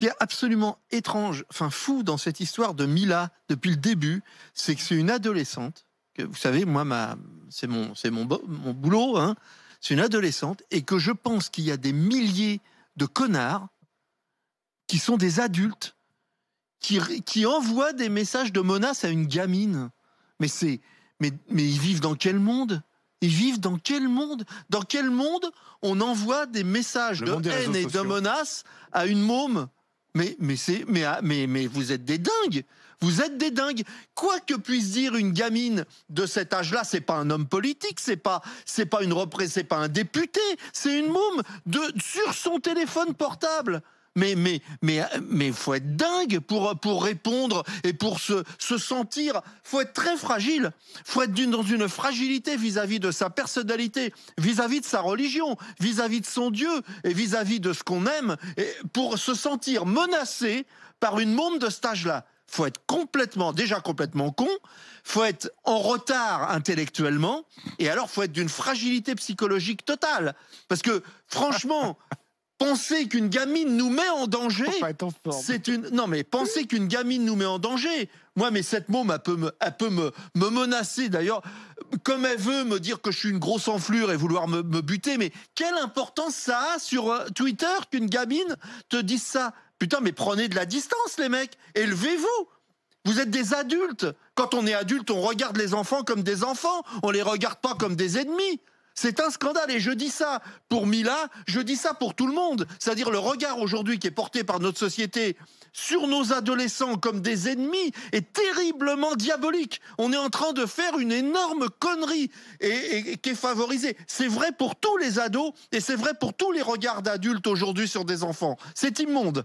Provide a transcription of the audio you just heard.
qui est absolument étrange, enfin fou dans cette histoire de Mila depuis le début, c'est que c'est une adolescente. Que, vous savez, moi, ma, c'est mon, c'est mon, boulot. Hein. c'est une adolescente et que je pense qu'il y a des milliers de connards qui sont des adultes qui, qui envoient des messages de menaces à une gamine. Mais c'est, mais, mais ils vivent dans quel monde ils vivent dans quel monde Dans quel monde on envoie des messages de haine et de menaces à une môme ah, mais, mais, vous êtes des dingues Vous êtes des dingues Quoi que puisse dire une gamine de cet âge-là, c'est pas un homme politique, c'est pas, c'est pas une represse c'est pas un député, c'est une môme de, sur son téléphone portable mais mais mais faut être dingue pour pour répondre et pour se se sentir. Faut être très fragile. Faut être dans une fragilité vis-à-vis de sa personnalité, vis-à-vis de sa religion, vis-à-vis de son Dieu et vis-à-vis de ce qu'on aime, et pour se sentir menacé par une monde de stage là faut être complètement, déjà complètement con, faut être en retard intellectuellement, et alors faut être d'une fragilité psychologique totale. Parce que franchement, penser qu'une gamine nous met en danger, c'est une. Non, mais penser qu'une gamine nous met en danger. Moi, mais cette môme, elle peut me, me, me menacer. D'ailleurs, comme elle veut me dire que je suis une grosse enflure et vouloir me, me buter, mais quelle importance ça a sur euh, Twitter qu'une gamine te dise ça Putain, mais prenez de la distance, les mecs. Élevez-vous. Vous êtes des adultes. Quand on est adulte, on regarde les enfants comme des enfants. On les regarde pas comme des ennemis. C'est un scandale et je dis ça pour Mila, je dis ça pour tout le monde. C'est-à-dire le regard aujourd'hui qui est porté par notre société sur nos adolescents comme des ennemis est terriblement diabolique. On est en train de faire une énorme connerie et, qui est favorisée. C'est vrai pour tous les ados et c'est vrai pour tous les regards d'adultes aujourd'hui sur des enfants. C'est immonde.